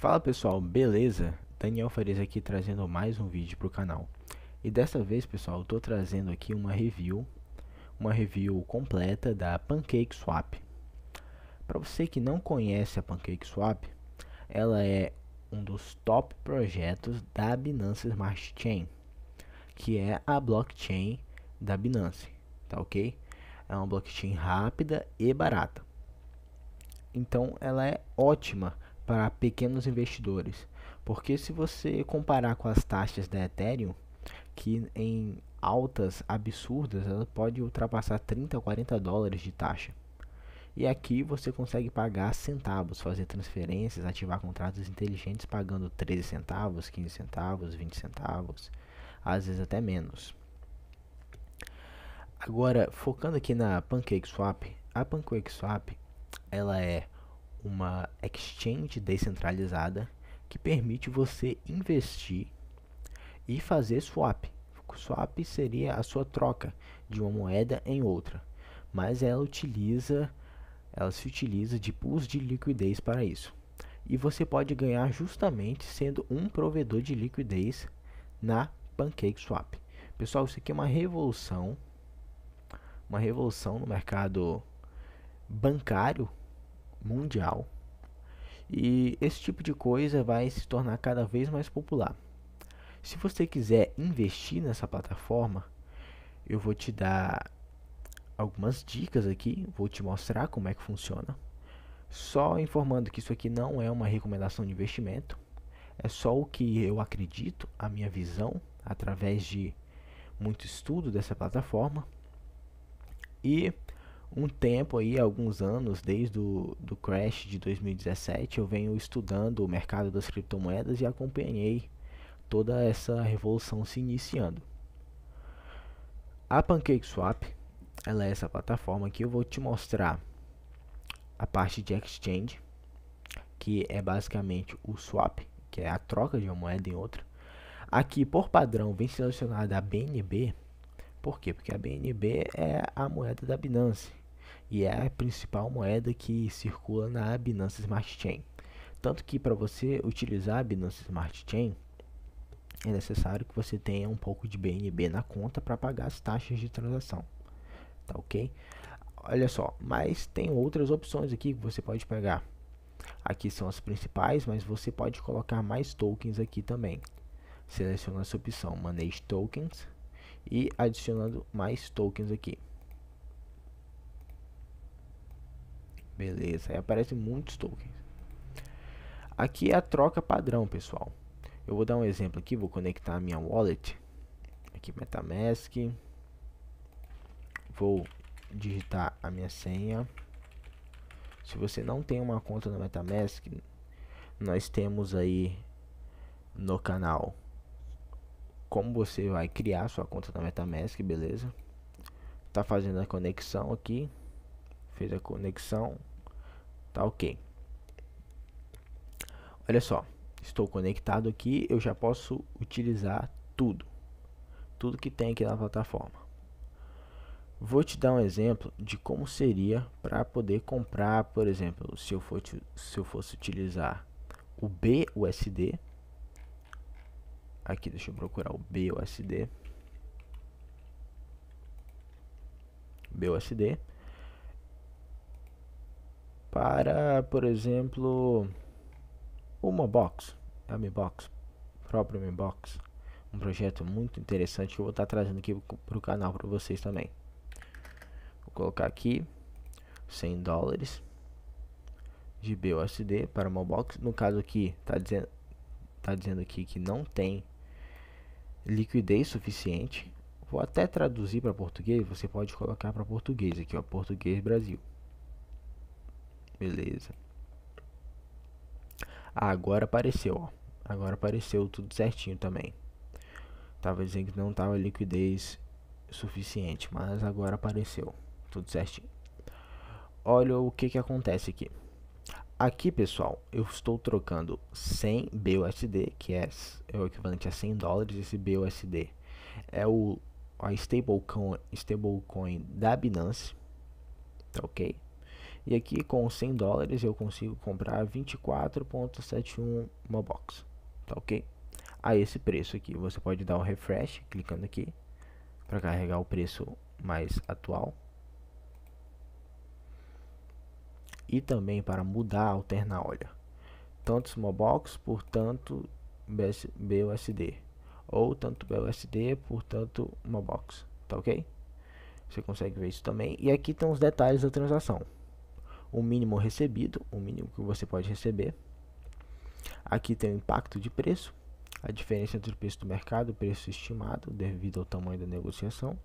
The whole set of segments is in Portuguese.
Fala pessoal, beleza? Daniel Farias aqui trazendo mais um vídeo para o canal. E dessa vez pessoal, estou trazendo aqui uma review, uma review completa da PancakeSwap. Para você que não conhece a PancakeSwap, ela é um dos top projetos da Binance Smart Chain, que é a blockchain da Binance, tá ok? É uma blockchain rápida e barata. Então ela é ótima para pequenos investidores. Porque se você comparar com as taxas da Ethereum, que em altas absurdas ela pode ultrapassar 30, 40 dólares de taxa. E aqui você consegue pagar centavos, fazer transferências, ativar contratos inteligentes pagando 13 centavos, 15 centavos, 20 centavos, às vezes até menos. Agora, focando aqui na PancakeSwap, a PancakeSwap ela é uma exchange descentralizada que permite você investir e fazer swap. Swap seria a sua troca de uma moeda em outra, mas ela utiliza ela se utiliza de pools de liquidez para isso. E você pode ganhar justamente sendo um provedor de liquidez na PancakeSwap. Pessoal, isso aqui é uma revolução, uma revolução no mercado bancário mundial. E esse tipo de coisa vai se tornar cada vez mais popular. Se você quiser investir nessa plataforma, eu vou te dar algumas dicas aqui, vou te mostrar como é que funciona. Só informando que isso aqui não é uma recomendação de investimento, é só o que eu acredito, a minha visão, através de muito estudo dessa plataforma. E um tempo aí, alguns anos, desde o do crash de 2017, eu venho estudando o mercado das criptomoedas e acompanhei toda essa revolução se iniciando. A PancakeSwap, ela é essa plataforma que eu vou te mostrar a parte de exchange, que é basicamente o swap, que é a troca de uma moeda em outra. Aqui, por padrão, vem selecionada a BNB, por quê? Porque a BNB é a moeda da Binance, e é a principal moeda que circula na Binance Smart Chain. Tanto que para você utilizar a Binance Smart Chain, é necessário que você tenha um pouco de BNB na conta para pagar as taxas de transação. Tá ok? Olha só, mas tem outras opções aqui que você pode pegar. Aqui são as principais, mas você pode colocar mais tokens aqui também. Seleciona essa opção Manage Tokens e adicionando mais tokens aqui. Beleza, aí aparecem muitos tokens. Aqui é a troca padrão, pessoal. Eu vou dar um exemplo aqui, vou conectar a minha wallet. Aqui Metamask. Vou digitar a minha senha. Se você não tem uma conta no Metamask, nós temos aí no canal como você vai criar sua conta na MetaMask, beleza? Tá fazendo a conexão aqui, fez a conexão, Tá ok. Olha só, estou conectado aqui, eu já posso utilizar tudo. Tudo que tem aqui na plataforma. Vou te dar um exemplo de como seria para poder comprar, por exemplo, se eu, for, se eu fosse utilizar o BUSD. Aqui, deixa eu procurar o BUSD. BUSD para, por exemplo, uma box, a Mi Box, próprio Mi Box. Um projeto muito interessante que eu vou estar trazendo aqui para o canal para vocês também. Vou colocar aqui 100 dólares de BUSD para uma box. No caso aqui, está dizendo, tá dizendo aqui que não tem liquidez suficiente. Vou até traduzir para português, você pode colocar para português aqui, ó, português Brasil. Beleza. Ah, agora apareceu, ó. Agora apareceu tudo certinho também. Tava dizendo que não tava liquidez suficiente, mas agora apareceu tudo certinho. Olha o que que acontece aqui. Aqui, pessoal, eu estou trocando 100 BUSD, que é, é o equivalente a 100 dólares, esse BUSD é o a stablecoin, stablecoin da Binance, tá ok? E aqui com 100 dólares eu consigo comprar 24.71 uma box, tá ok? A esse preço aqui, você pode dar um refresh clicando aqui para carregar o preço mais atual. E também para mudar, alternar, olha, tantos Mobox por tanto BUSD ou tanto BUSD por tanto Mobox, tá ok? Você consegue ver isso também. E aqui estão os detalhes da transação o mínimo recebido, o mínimo que você pode receber. Aqui tem o impacto de preço, a diferença entre o preço do mercado e o preço estimado devido ao tamanho da negociação.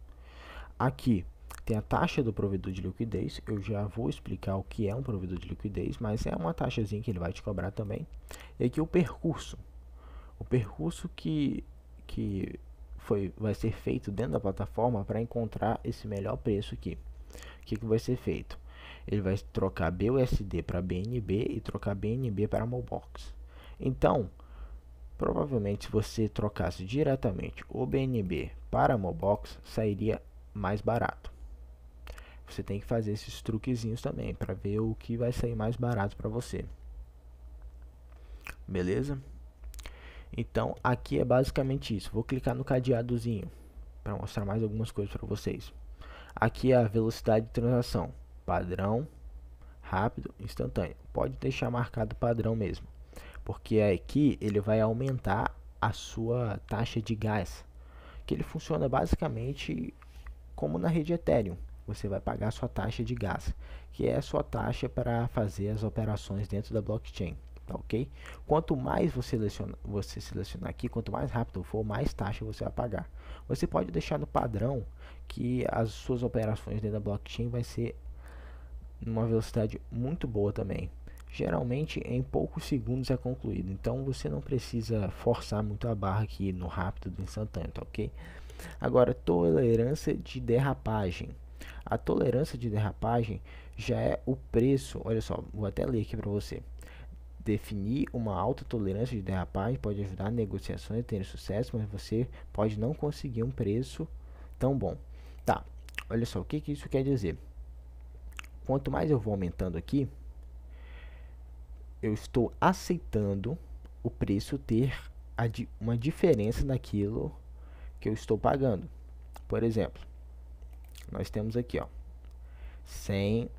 Aqui tem a taxa do provedor de liquidez, eu já vou explicar o que é um provedor de liquidez, mas é uma taxazinha que ele vai te cobrar também. E aqui o percurso, o percurso que, que foi, vai ser feito dentro da plataforma para encontrar esse melhor preço aqui. O que, que vai ser feito? ele vai trocar BUSD para BNB e trocar BNB para Mobox. Então, provavelmente se você trocasse diretamente o BNB para Mobox, sairia mais barato. Você tem que fazer esses truquezinhos também para ver o que vai sair mais barato para você. Beleza? Então, aqui é basicamente isso. Vou clicar no cadeadozinho para mostrar mais algumas coisas para vocês. Aqui é a velocidade de transação padrão, rápido, instantâneo. Pode deixar marcado padrão mesmo, porque é aqui ele vai aumentar a sua taxa de gás, que ele funciona basicamente como na rede Ethereum. Você vai pagar sua taxa de gás, que é a sua taxa para fazer as operações dentro da blockchain. Tá ok? Quanto mais você selecionar, você selecionar aqui, quanto mais rápido for, mais taxa você vai pagar. Você pode deixar no padrão que as suas operações dentro da blockchain vai ser numa velocidade muito boa também. Geralmente em poucos segundos é concluído, então você não precisa forçar muito a barra aqui no rápido do instantâneo, tá ok? Agora, tolerância de derrapagem. A tolerância de derrapagem já é o preço, olha só, vou até ler aqui para você. Definir uma alta tolerância de derrapagem pode ajudar negociações a terem sucesso, mas você pode não conseguir um preço tão bom. Tá, olha só, o que, que isso quer dizer? quanto mais eu vou aumentando aqui, eu estou aceitando o preço ter uma diferença daquilo que eu estou pagando. Por exemplo, nós temos aqui, ó, 100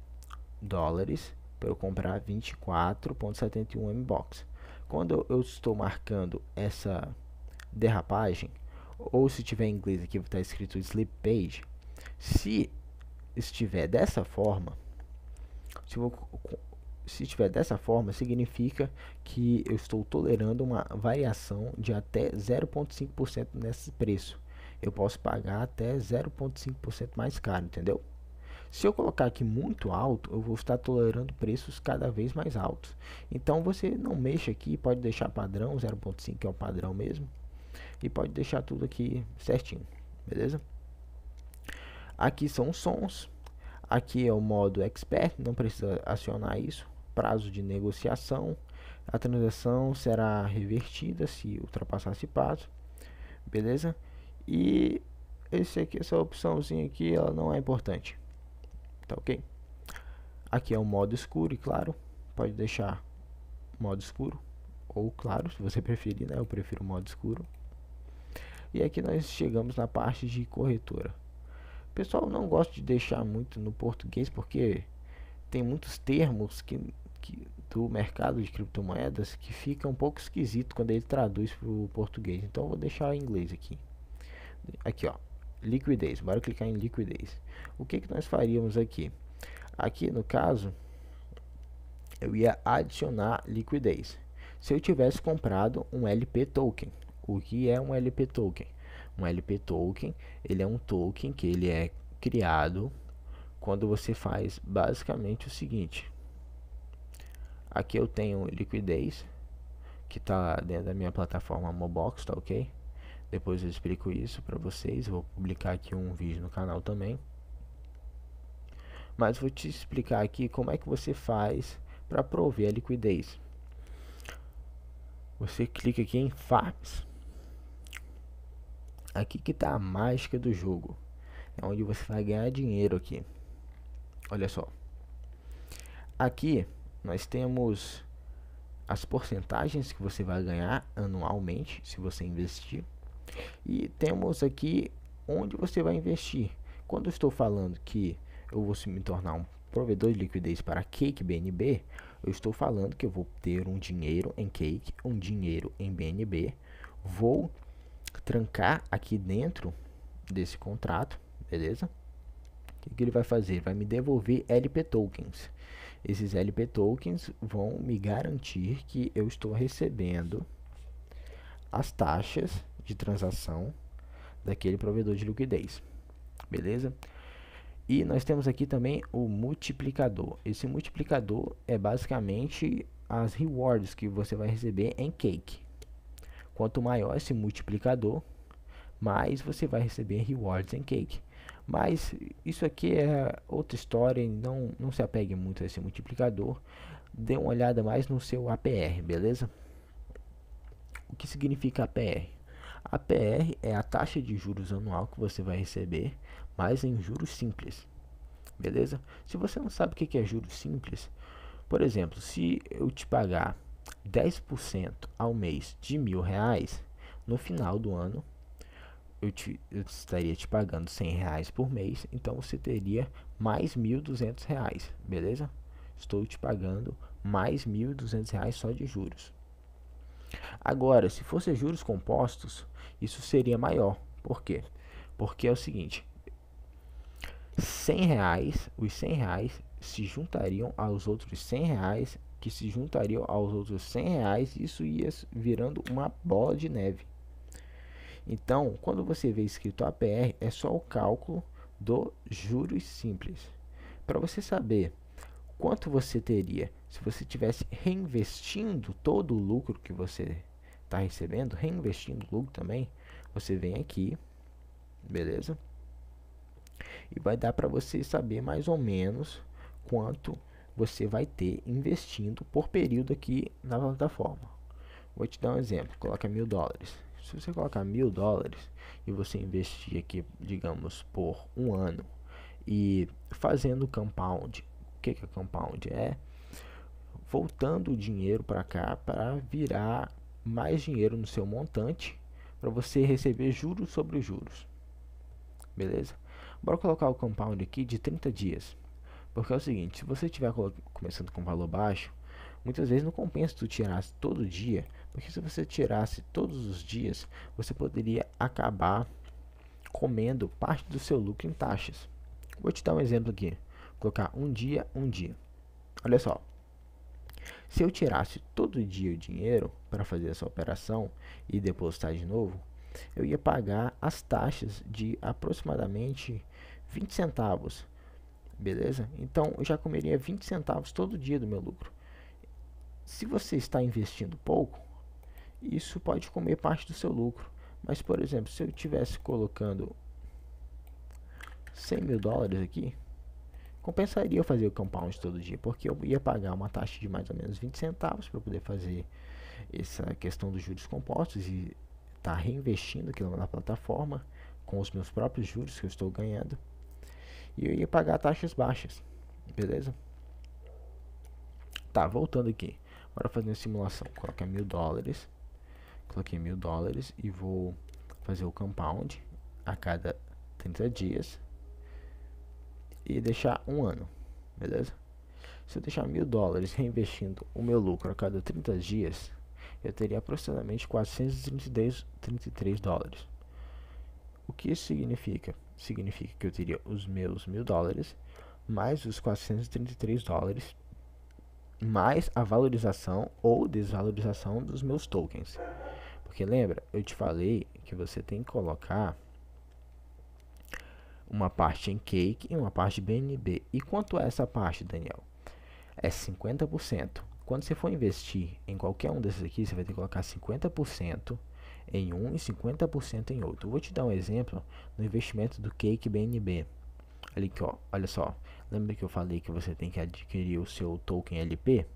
dólares para eu comprar 24.71 mbox. Quando eu estou marcando essa derrapagem, ou se tiver em inglês aqui está escrito slip page, se estiver dessa forma, se, vou, se estiver dessa forma, significa que eu estou tolerando uma variação de até 0,5% nesse preço. Eu posso pagar até 0,5% mais caro, entendeu? Se eu colocar aqui muito alto, eu vou estar tolerando preços cada vez mais altos. Então você não mexe aqui, pode deixar padrão, 0.5 é o padrão mesmo. E pode deixar tudo aqui certinho, beleza? Aqui são os sons. Aqui é o modo expert, não precisa acionar isso. Prazo de negociação. A transação será revertida se ultrapassar esse prazo. Beleza? E esse aqui, essa opçãozinha aqui, ela não é importante. Tá ok? Aqui é o modo escuro e claro. Pode deixar modo escuro ou claro, se você preferir, né? Eu prefiro modo escuro. E aqui nós chegamos na parte de corretora pessoal não gosta de deixar muito no português porque tem muitos termos que, que do mercado de criptomoedas que fica um pouco esquisito quando ele traduz para o português. Então vou deixar em inglês aqui. Aqui ó, liquidez. Bora clicar em liquidez. O que que nós faríamos aqui? Aqui no caso eu ia adicionar liquidez. Se eu tivesse comprado um LP token, o que é um LP token? Um LP token, ele é um token que ele é criado quando você faz basicamente o seguinte. Aqui eu tenho liquidez, que está dentro da minha plataforma Mobox, tá ok? Depois eu explico isso para vocês, vou publicar aqui um vídeo no canal também. Mas vou te explicar aqui como é que você faz para prover a liquidez. Você clica aqui em FAPS aqui que tá a mágica do jogo. É onde você vai ganhar dinheiro aqui. Olha só. Aqui nós temos as porcentagens que você vai ganhar anualmente se você investir. E temos aqui onde você vai investir. Quando eu estou falando que eu vou me tornar um provedor de liquidez para Cake BNB, eu estou falando que eu vou ter um dinheiro em Cake, um dinheiro em BNB, vou trancar aqui dentro desse contrato, beleza? O que, que ele vai fazer? vai me devolver LP tokens. Esses LP tokens vão me garantir que eu estou recebendo as taxas de transação daquele provedor de liquidez, beleza? E nós temos aqui também o multiplicador. Esse multiplicador é basicamente as rewards que você vai receber em Cake. Quanto maior esse multiplicador, mais você vai receber rewards em cake. Mas isso aqui é outra história, não, não se apegue muito a esse multiplicador. Dê uma olhada mais no seu APR, beleza? O que significa APR? APR é a taxa de juros anual que você vai receber, mas em juros simples, beleza? Se você não sabe o que é juros simples, por exemplo, se eu te pagar 10% ao mês de mil reais, no final do ano eu, te, eu estaria te pagando 100 reais por mês, então você teria mais 1.200 reais, beleza? Estou te pagando mais 1.200 reais só de juros. Agora, se fosse juros compostos, isso seria maior. Por quê? Porque é o seguinte, 100 reais, os 100 reais se juntariam aos outros 100 reais que se juntariam aos outros 100 reais, isso ia virando uma bola de neve. Então, quando você vê escrito APR, é só o cálculo do juros simples. Para você saber quanto você teria se você tivesse reinvestindo todo o lucro que você está recebendo, reinvestindo o lucro também, você vem aqui, beleza? E vai dar para você saber mais ou menos quanto você vai ter investindo por período aqui na plataforma. Vou te dar um exemplo, coloca mil dólares. Se você colocar mil dólares e você investir aqui, digamos, por um ano e fazendo compound, o que, que é compound? É voltando o dinheiro para cá para virar mais dinheiro no seu montante para você receber juros sobre juros. Beleza? Bora colocar o compound aqui de 30 dias. Porque é o seguinte, se você estiver começando com valor baixo, muitas vezes não compensa tu tirasse todo dia, porque se você tirasse todos os dias, você poderia acabar comendo parte do seu lucro em taxas. Vou te dar um exemplo aqui. Vou colocar um dia, um dia. Olha só. Se eu tirasse todo dia o dinheiro para fazer essa operação e depositar de novo, eu ia pagar as taxas de aproximadamente 20 centavos Beleza? Então eu já comeria 20 centavos todo dia do meu lucro. Se você está investindo pouco, isso pode comer parte do seu lucro. Mas, por exemplo, se eu estivesse colocando 100 mil dólares aqui, compensaria eu fazer o compound todo dia, porque eu ia pagar uma taxa de mais ou menos 20 centavos para poder fazer essa questão dos juros compostos e estar tá reinvestindo aquilo na plataforma com os meus próprios juros que eu estou ganhando. E eu ia pagar taxas baixas. Beleza? Tá, voltando aqui. Bora fazer uma simulação. Coloquei mil dólares. Coloquei mil dólares e vou fazer o compound a cada 30 dias. E deixar um ano. Beleza? Se eu deixar mil dólares reinvestindo o meu lucro a cada 30 dias, eu teria aproximadamente 433 dólares. O que isso significa? significa que eu teria os meus mil dólares, mais os 433 dólares, mais a valorização ou desvalorização dos meus tokens. Porque lembra, eu te falei que você tem que colocar uma parte em Cake e uma parte BNB. E quanto é essa parte, Daniel? É 50%. Quando você for investir em qualquer um desses aqui, você vai ter que colocar 50% em um e 50% em outro. vou te dar um exemplo no investimento do Cake BNB. Ali que ó, olha só. Lembra que eu falei que você tem que adquirir o seu token LP?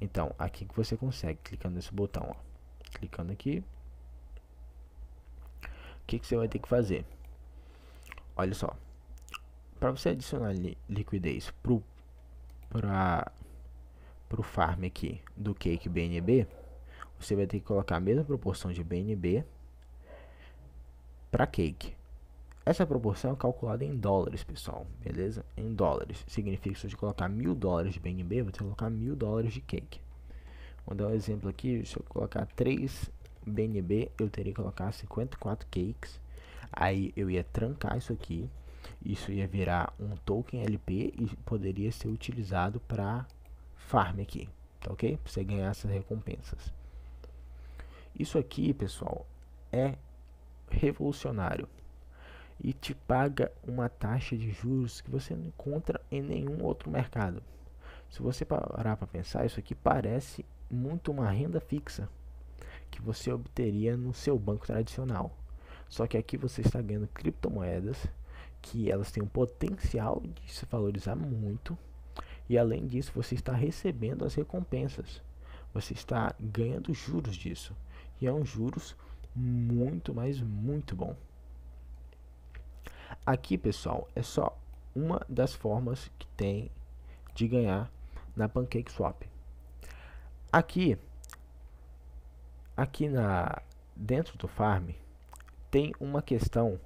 Então, aqui que você consegue clicando nesse botão, ó. Clicando aqui. O que que você vai ter que fazer? Olha só. Para você adicionar li liquidez pro para pro farm aqui do Cake BNB, você vai ter que colocar a mesma proporção de BNB para cake. Essa proporção é calculada em dólares, pessoal, beleza? Em dólares. Significa que se você colocar mil dólares de BNB, você vai colocar mil dólares de cake. Vou dar um exemplo aqui, se eu colocar 3 BNB, eu teria que colocar 54 cakes. Aí eu ia trancar isso aqui, isso ia virar um token LP e poderia ser utilizado para farm aqui, tá ok? Pra você ganhar essas recompensas. Isso aqui, pessoal, é revolucionário e te paga uma taxa de juros que você não encontra em nenhum outro mercado. Se você parar para pensar, isso aqui parece muito uma renda fixa que você obteria no seu banco tradicional. Só que aqui você está ganhando criptomoedas que elas têm o potencial de se valorizar muito e além disso você está recebendo as recompensas. Você está ganhando juros disso e é um juros muito, mas muito bom. Aqui, pessoal, é só uma das formas que tem de ganhar na PancakeSwap. Aqui, aqui na dentro do farm tem uma questão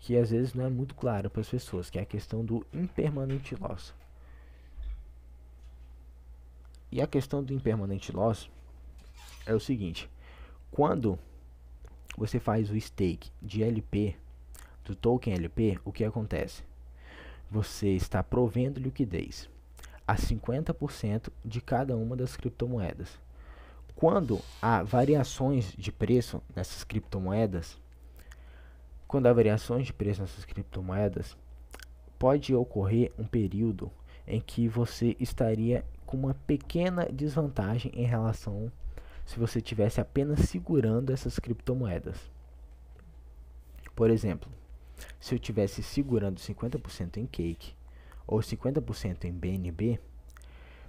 que às vezes não é muito clara para as pessoas, que é a questão do impermanente loss. E a questão do impermanente loss é o seguinte: quando você faz o stake de LP, do token LP, o que acontece? Você está provendo liquidez a 50% de cada uma das criptomoedas. Quando há variações de preço nessas criptomoedas, quando há variações de preço nessas criptomoedas, pode ocorrer um período em que você estaria com uma pequena desvantagem em relação se você tivesse apenas segurando essas criptomoedas. Por exemplo, se eu tivesse segurando 50% em Cake ou 50% em BNB,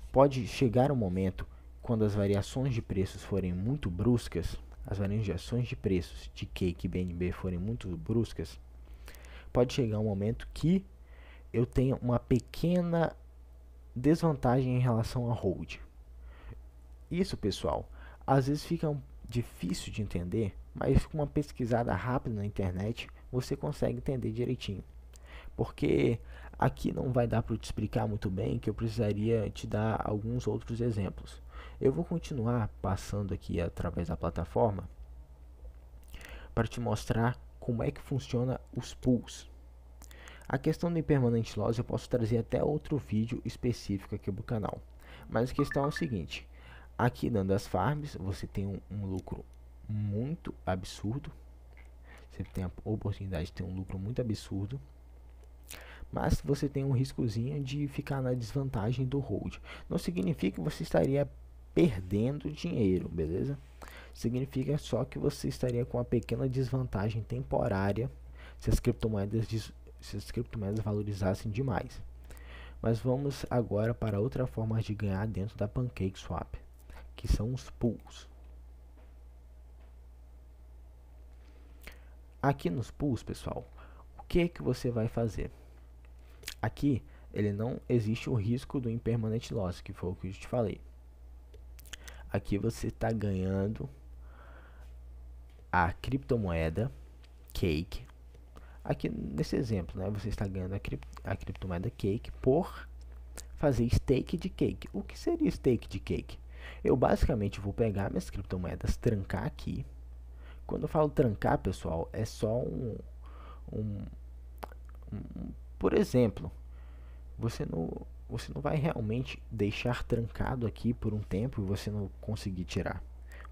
pode chegar um momento quando as variações de preços forem muito bruscas, as variações de preços de Cake e BNB forem muito bruscas, pode chegar um momento que eu tenha uma pequena desvantagem em relação a hold. Isso, pessoal, às vezes fica difícil de entender, mas com uma pesquisada rápida na internet você consegue entender direitinho. Porque aqui não vai dar para te explicar muito bem, que eu precisaria te dar alguns outros exemplos. Eu vou continuar passando aqui através da plataforma para te mostrar como é que funciona os pools. A questão do impermanente loss eu posso trazer até outro vídeo específico aqui no canal. Mas a questão é o seguinte, Aqui dando as farms, você tem um, um lucro muito absurdo. Você tem a oportunidade de ter um lucro muito absurdo mas você tem um riscozinho de ficar na desvantagem do hold. Não significa que você estaria perdendo dinheiro, beleza? Significa só que você estaria com uma pequena desvantagem temporária se as criptomoedas, se as criptomoedas valorizassem demais. Mas vamos agora para outra forma de ganhar dentro da PancakeSwap que são os pools. Aqui nos pools, pessoal, o que é que você vai fazer? Aqui ele não existe o risco do impermanent loss, que foi o que eu te falei. Aqui você está ganhando a criptomoeda Cake. Aqui nesse exemplo, né, você está ganhando a, a criptomoeda Cake por fazer stake de Cake. O que seria stake de Cake? Eu basicamente vou pegar minhas criptomoedas, trancar aqui. Quando eu falo trancar, pessoal, é só um, um, um por exemplo, você não você não vai realmente deixar trancado aqui por um tempo e você não conseguir tirar.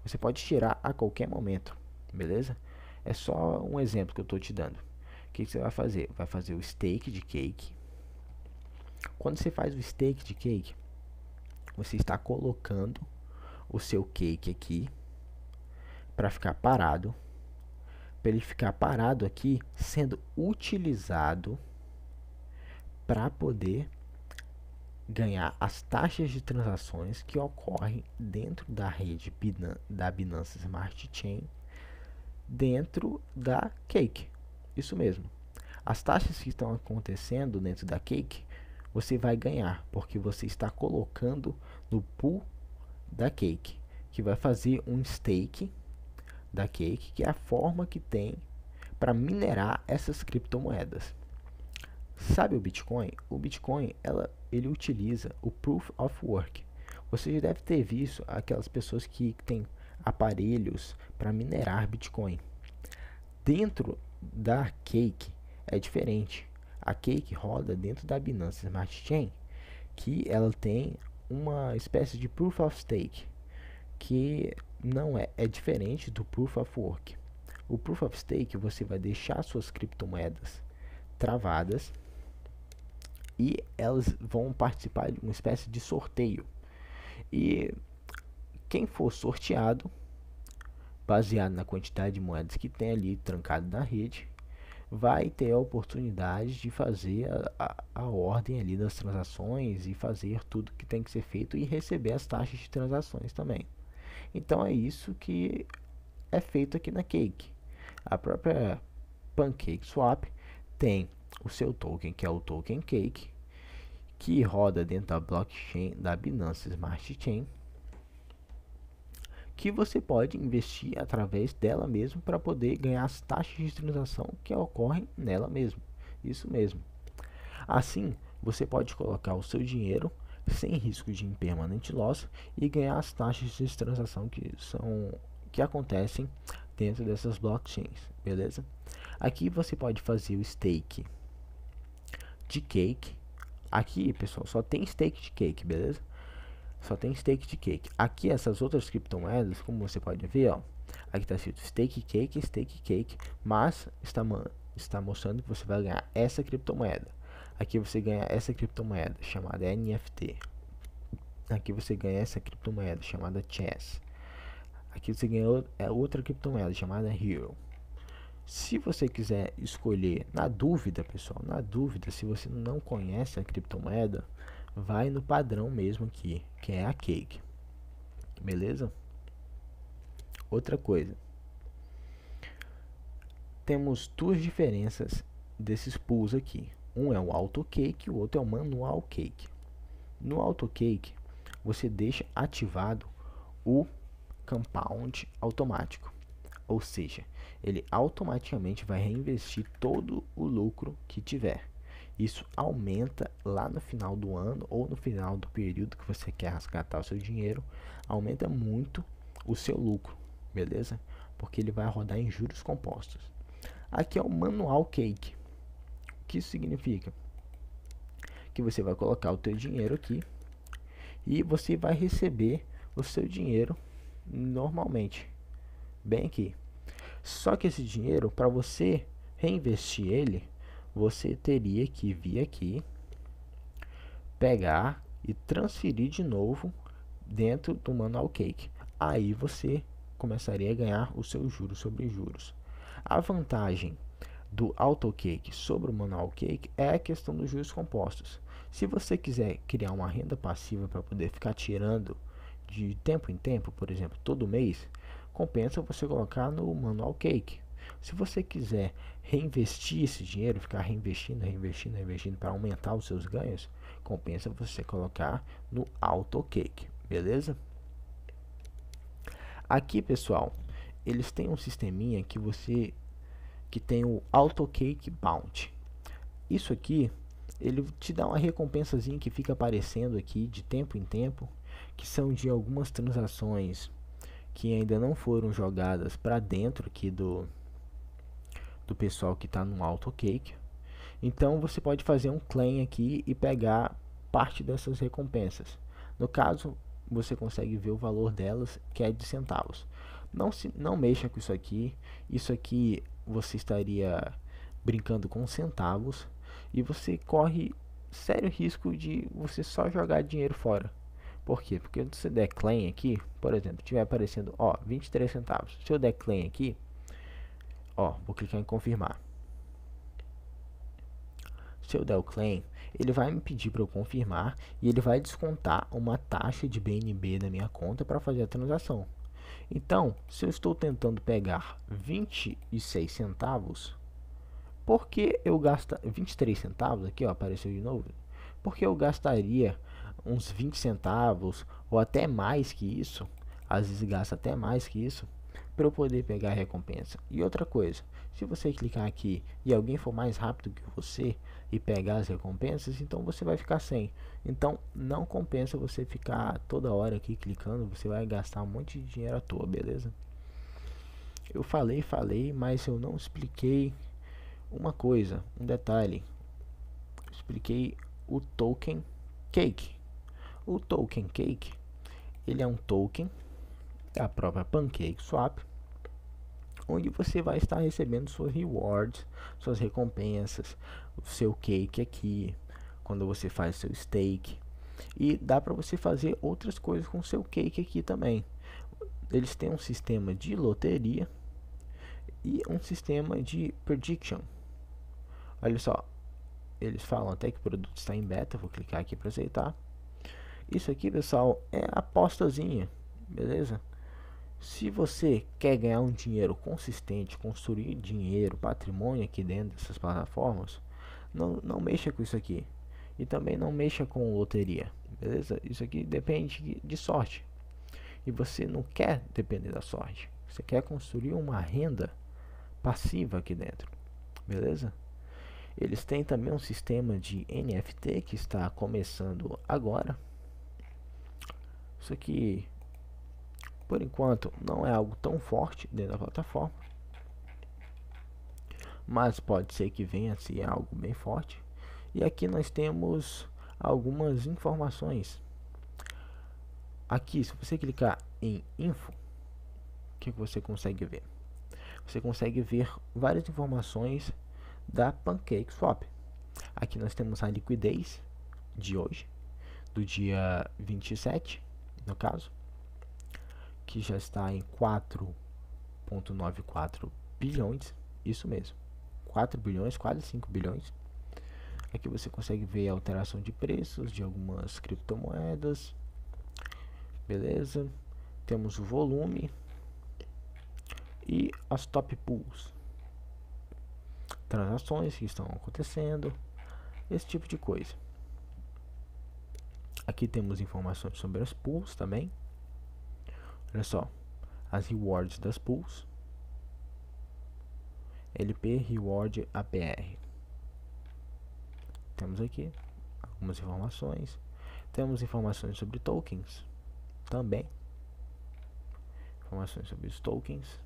Você pode tirar a qualquer momento, beleza? É só um exemplo que eu estou te dando. O que, que, você vai fazer? Vai fazer o stake de cake. Quando você faz o stake de cake, você está colocando o seu cake aqui para ficar parado, para ele ficar parado aqui, sendo utilizado para poder ganhar as taxas de transações que ocorrem dentro da rede da Binance Smart Chain, dentro da Cake. Isso mesmo. As taxas que estão acontecendo dentro da Cake, você vai ganhar, porque você está colocando no pool da cake, que vai fazer um stake da cake, que é a forma que tem para minerar essas criptomoedas. Sabe o Bitcoin? O Bitcoin, ela, ele utiliza o Proof of Work. Você já deve ter visto aquelas pessoas que têm aparelhos para minerar Bitcoin. Dentro da Cake é diferente. A Cake roda dentro da Binance Smart Chain, que ela tem uma espécie de proof of stake, que não é, é diferente do proof of work. O proof of stake você vai deixar suas criptomoedas travadas e elas vão participar de uma espécie de sorteio. E quem for sorteado, baseado na quantidade de moedas que tem ali trancado na rede, vai ter a oportunidade de fazer a, a, a, ordem ali das transações e fazer tudo que tem que ser feito e receber as taxas de transações também. Então é isso que é feito aqui na Cake. A própria Pancake Swap tem o seu token, que é o token Cake, que roda dentro da blockchain da Binance Smart Chain que você pode investir através dela mesmo para poder ganhar as taxas de transação que ocorrem nela mesmo. Isso mesmo. Assim, você pode colocar o seu dinheiro sem risco de impermanente loss e ganhar as taxas de transação que são que acontecem dentro dessas blockchains, beleza? Aqui você pode fazer o stake de cake. Aqui, pessoal, só tem stake de cake, beleza? só tem stake de cake. Aqui essas outras criptomoedas, como você pode ver, ó, aqui está escrito stake cake, stake cake, mas está, está mostrando que você vai ganhar essa criptomoeda. Aqui você ganha essa criptomoeda chamada NFT. Aqui você ganha essa criptomoeda chamada Chess. Aqui você ganha é outra criptomoeda chamada Hero. Se você quiser escolher, na dúvida, pessoal, na dúvida, se você não conhece a criptomoeda, vai no padrão mesmo aqui, que é a cake. Beleza? Outra coisa. Temos duas diferenças desses pools aqui. Um é o auto cake, o outro é o manual cake. No auto cake, você deixa ativado o compound automático. Ou seja, ele automaticamente vai reinvestir todo o lucro que tiver. Isso aumenta lá no final do ano ou no final do período que você quer resgatar o seu dinheiro, aumenta muito o seu lucro, beleza? Porque ele vai rodar em juros compostos. Aqui é o manual cake. O que isso significa? Que você vai colocar o teu dinheiro aqui e você vai receber o seu dinheiro normalmente, bem aqui. Só que esse dinheiro para você reinvestir ele você teria que vir aqui, pegar e transferir de novo dentro do Manual Cake. Aí você começaria a ganhar o seu juros sobre juros. A vantagem do AutoCake sobre o Manual Cake é a questão dos juros compostos. Se você quiser criar uma renda passiva para poder ficar tirando de tempo em tempo, por exemplo, todo mês, compensa você colocar no Manual Cake. Se você quiser reinvestir esse dinheiro, ficar reinvestindo, reinvestindo, reinvestindo para aumentar os seus ganhos, compensa você colocar no auto cake, beleza? Aqui, pessoal, eles têm um sisteminha que você que tem o auto cake bounty. Isso aqui, ele te dá uma recompensazinha que fica aparecendo aqui de tempo em tempo, que são de algumas transações que ainda não foram jogadas para dentro aqui do do pessoal que está no AutoCake. Então você pode fazer um claim aqui e pegar parte dessas recompensas. No caso, você consegue ver o valor delas, que é de centavos. Não se não mexa com isso aqui. Isso aqui você estaria brincando com centavos e você corre sério risco de você só jogar dinheiro fora. Por quê? Porque se você der claim aqui, por exemplo, tiver aparecendo, ó, 23 centavos. Se eu der claim aqui, Ó, vou clicar em confirmar. Se eu der o claim, ele vai me pedir para eu confirmar e ele vai descontar uma taxa de BNB da minha conta para fazer a transação. Então, se eu estou tentando pegar 26 centavos, por que eu gasto 23 centavos aqui, ó, apareceu de novo? Porque eu gastaria uns 20 centavos ou até mais que isso, às vezes gasta até mais que isso, para eu poder pegar a recompensa. E outra coisa, se você clicar aqui e alguém for mais rápido que você e pegar as recompensas, então você vai ficar sem. Então não compensa você ficar toda hora aqui clicando, você vai gastar um monte de dinheiro à toa, beleza? Eu falei, falei, mas eu não expliquei uma coisa, um detalhe. Expliquei o token cake. O token cake, ele é um token da é própria PancakeSwap onde você vai estar recebendo suas rewards, suas recompensas, o seu cake aqui, quando você faz seu steak. E dá para você fazer outras coisas com seu cake aqui também. Eles têm um sistema de loteria e um sistema de prediction. Olha só, eles falam até que o produto está em beta, vou clicar aqui para aceitar. Isso aqui, pessoal, é apostazinha, beleza? Se você quer ganhar um dinheiro consistente, construir dinheiro, patrimônio aqui dentro dessas plataformas, não, não mexa com isso aqui. E também não mexa com loteria, beleza? Isso aqui depende de sorte. E você não quer depender da sorte. Você quer construir uma renda passiva aqui dentro, beleza? Eles têm também um sistema de NFT que está começando agora. Isso aqui por enquanto, não é algo tão forte dentro da plataforma, mas pode ser que venha a ser algo bem forte. E aqui nós temos algumas informações. Aqui, se você clicar em info, o que é você consegue ver? Você consegue ver várias informações da PancakeSwap. Aqui nós temos a liquidez de hoje, do dia 27, no caso que já está em 4,94 bilhões, isso mesmo, 4 bilhões, quase 5 bilhões. Aqui é você consegue ver a alteração de preços de algumas criptomoedas, beleza? Temos o volume e as top pools, transações que estão acontecendo, esse tipo de coisa. Aqui temos informações sobre as pools também. Olha só, as rewards das pools. LP Reward APR. Temos aqui algumas informações. Temos informações sobre tokens também. Informações sobre os tokens.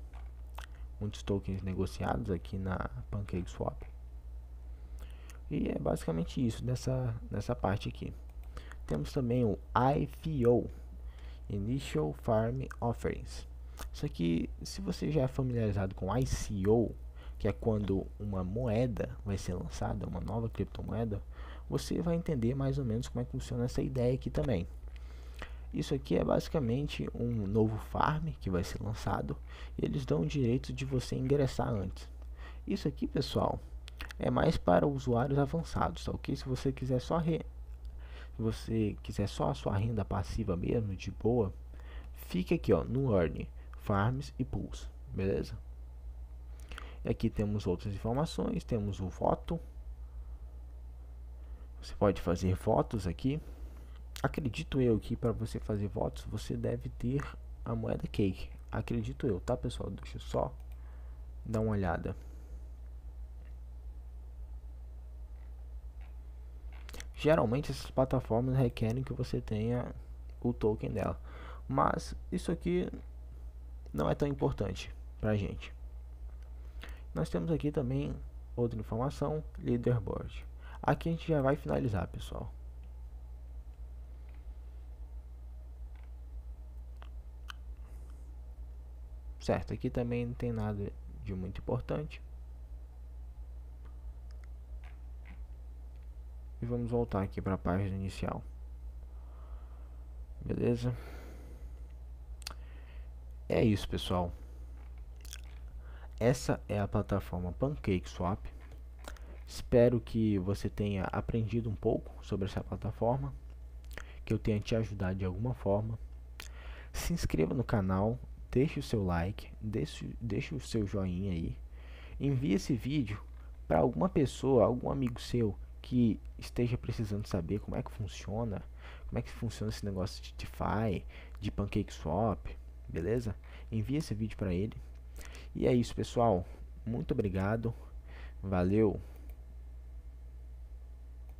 Muitos tokens negociados aqui na PancakeSwap. E é basicamente isso nessa, nessa parte aqui. Temos também o IFO, Initial Farm Offerings. Isso aqui, se você já é familiarizado com ICO, que é quando uma moeda vai ser lançada, uma nova criptomoeda, você vai entender mais ou menos como é que funciona essa ideia aqui também. Isso aqui é basicamente um novo farm que vai ser lançado e eles dão o direito de você ingressar antes. Isso aqui, pessoal, é mais para usuários avançados, tá ok? Se você quiser só re você quiser só a sua renda passiva mesmo, de boa, fique aqui ó, no Earn, Farms e Pools, beleza? E aqui temos outras informações, temos o voto. Você pode fazer votos aqui. Acredito eu que para você fazer votos, você deve ter a moeda Cake. Acredito eu, tá pessoal? Deixa eu só dar uma olhada. Geralmente essas plataformas requerem que você tenha o token dela. Mas isso aqui não é tão importante pra gente. Nós temos aqui também outra informação, leaderboard. Aqui a gente já vai finalizar, pessoal. Certo, aqui também não tem nada de muito importante. E vamos voltar aqui para a página inicial. Beleza? É isso, pessoal. Essa é a plataforma PancakeSwap. Espero que você tenha aprendido um pouco sobre essa plataforma, que eu tenha te ajudado de alguma forma. Se inscreva no canal, deixe o seu like, deixe, deixe o seu joinha aí. Envie esse vídeo para alguma pessoa, algum amigo seu que esteja precisando saber como é que funciona, como é que funciona esse negócio de DeFi, de Pancake Swap, beleza? Envie esse vídeo para ele. E é isso, pessoal. Muito obrigado. Valeu.